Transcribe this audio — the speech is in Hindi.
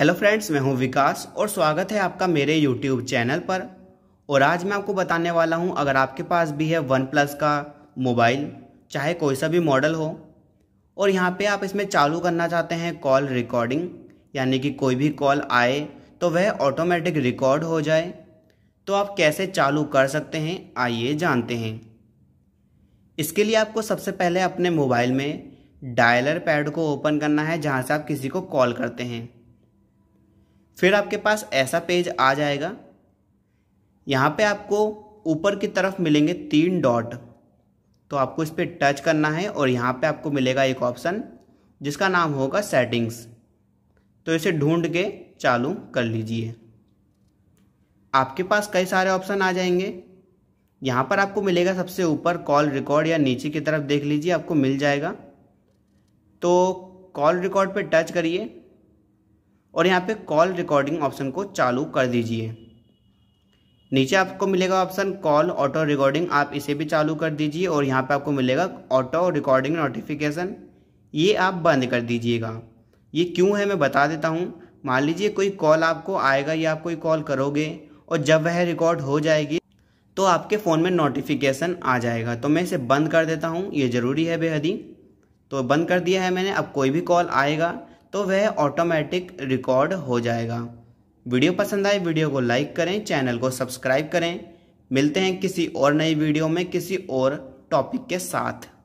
हेलो फ्रेंड्स मैं हूं विकास और स्वागत है आपका मेरे यूट्यूब चैनल पर और आज मैं आपको बताने वाला हूं अगर आपके पास भी है वन प्लस का मोबाइल चाहे कोई सा भी मॉडल हो और यहाँ पे आप इसमें चालू करना चाहते हैं कॉल रिकॉर्डिंग यानी कि कोई भी कॉल आए तो वह ऑटोमेटिक रिकॉर्ड हो जाए तो आप कैसे चालू कर सकते हैं आइए जानते हैं इसके लिए आपको सबसे पहले अपने मोबाइल में डायलर पैड को ओपन करना है जहाँ से आप किसी को कॉल करते हैं फिर आपके पास ऐसा पेज आ जाएगा यहाँ पे आपको ऊपर की तरफ मिलेंगे तीन डॉट तो आपको इस पर टच करना है और यहाँ पे आपको मिलेगा एक ऑप्शन जिसका नाम होगा सेटिंग्स तो इसे ढूंढ के चालू कर लीजिए आपके पास कई सारे ऑप्शन आ जाएंगे यहाँ पर आपको मिलेगा सबसे ऊपर कॉल रिकॉर्ड या नीचे की तरफ देख लीजिए आपको मिल जाएगा तो कॉल रिकॉर्ड पे टच करिए और यहाँ पे कॉल रिकॉर्डिंग ऑप्शन को चालू कर दीजिए नीचे आपको मिलेगा ऑप्शन कॉल ऑटो रिकॉर्डिंग आप इसे भी चालू कर दीजिए और यहाँ पे आपको मिलेगा ऑटो रिकॉर्डिंग नोटिफिकेशन ये आप बंद कर दीजिएगा ये क्यों है मैं बता देता हूँ मान लीजिए कोई कॉल आपको आएगा या आप कोई कॉल करोगे और जब वह रिकॉर्ड हो जाएगी तो आपके फ़ोन में नोटिफिकेशन आ जाएगा तो मैं इसे बंद कर देता हूँ ये ज़रूरी है बेहद ही तो बंद कर दिया है मैंने अब कोई भी कॉल आएगा तो वह ऑटोमेटिक रिकॉर्ड हो जाएगा वीडियो पसंद आए वीडियो को लाइक करें चैनल को सब्सक्राइब करें मिलते हैं किसी और नई वीडियो में किसी और टॉपिक के साथ